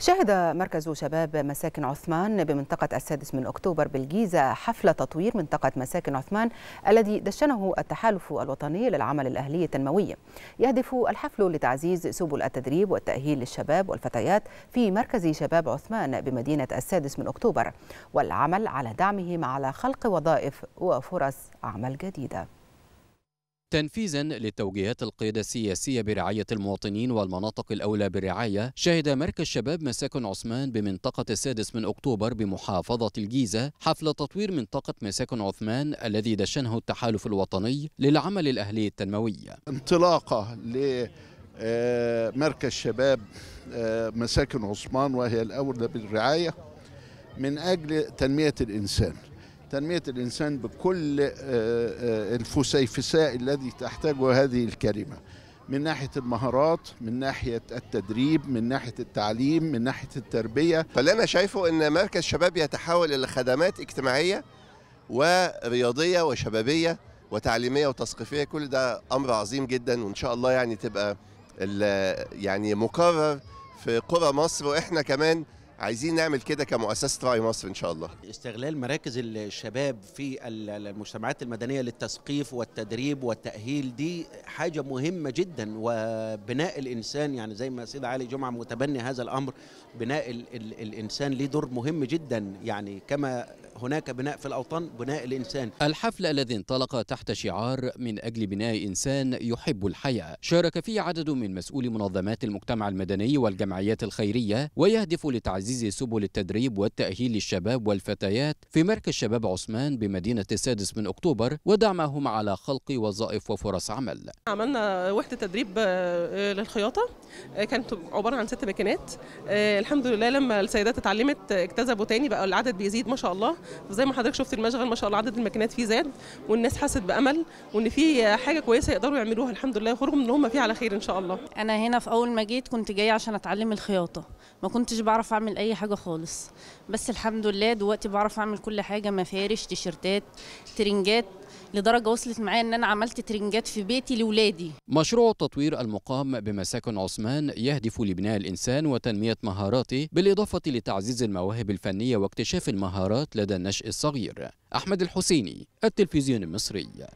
شهد مركز شباب مساكن عثمان بمنطقة السادس من أكتوبر بالجيزة حفل تطوير منطقة مساكن عثمان الذي دشنه التحالف الوطني للعمل الأهلي التنموي يهدف الحفل لتعزيز سبل التدريب والتأهيل للشباب والفتيات في مركز شباب عثمان بمدينة السادس من أكتوبر والعمل على دعمهم على خلق وظائف وفرص عمل جديده تنفيذا للتوجيهات القيادة السياسية برعاية المواطنين والمناطق الأولى بالرعاية شهد مركز شباب مساكن عثمان بمنطقة السادس من أكتوبر بمحافظة الجيزة حفل تطوير منطقة مساكن عثمان الذي دشنه التحالف الوطني للعمل الأهلي التنموي انطلاقة لمركز آه، شباب آه، مساكن عثمان وهي الأولى بالرعاية من أجل تنمية الإنسان تنمية الإنسان بكل الفسيفساء آه، آه، الذي تحتاجه هذه الكلمة من ناحية المهارات من ناحية التدريب من ناحية التعليم من ناحية التربية فاللي أنا شايفه أن مركز شباب يتحول إلى خدمات اجتماعية ورياضية وشبابية وتعليمية وتثقيفية كل ده أمر عظيم جدا وإن شاء الله يعني تبقى يعني مكرر في قرى مصر وإحنا كمان عايزين نعمل كده كمؤسسه راي مصر ان شاء الله استغلال مراكز الشباب في المجتمعات المدنيه للتثقيف والتدريب والتاهيل دي حاجه مهمه جدا وبناء الانسان يعني زي ما سيد علي جمعه متبني هذا الامر بناء الـ الـ الانسان ليه دور مهم جدا يعني كما هناك بناء في الاوطان بناء الانسان الحفل الذي انطلق تحت شعار من اجل بناء انسان يحب الحياه شارك فيه عدد من مسؤولي منظمات المجتمع المدني والجمعيات الخيريه ويهدف لتعزيز تعزيز سبل التدريب والتأهيل للشباب والفتيات في مركز شباب عثمان بمدينة السادس من أكتوبر ودعمهم على خلق وظائف وفرص عمل عملنا وحدة تدريب آه، آه، للخياطة آه، كانت عبارة عن ست ماكينات الحمد لله لما السيدات اتعلمت اكتسبوا تاني بقى العدد بيزيد ما شاء الله زي ما حضرتك شفت المشغل ما شاء الله عدد الماكينات فيه زاد والناس حست بأمل وإن في حاجة كويسة يقدروا يعملوها الحمد لله يخرجوا من هم فيه على خير إن شاء الله أنا هنا في أول ما جيت كنت جاية عشان أتعلم الخياطة ما كنتش بعرف أعمل اي حاجه خالص بس الحمد لله دلوقتي بعرف اعمل كل حاجه مفارش تيشرتات ترنجات لدرجه وصلت معايا ان انا عملت ترنجات في بيتي لاولادي مشروع تطوير المقام بمساكن عثمان يهدف لبناء الانسان وتنميه مهاراته بالاضافه لتعزيز المواهب الفنيه واكتشاف المهارات لدى النشء الصغير احمد الحسيني التلفزيون المصري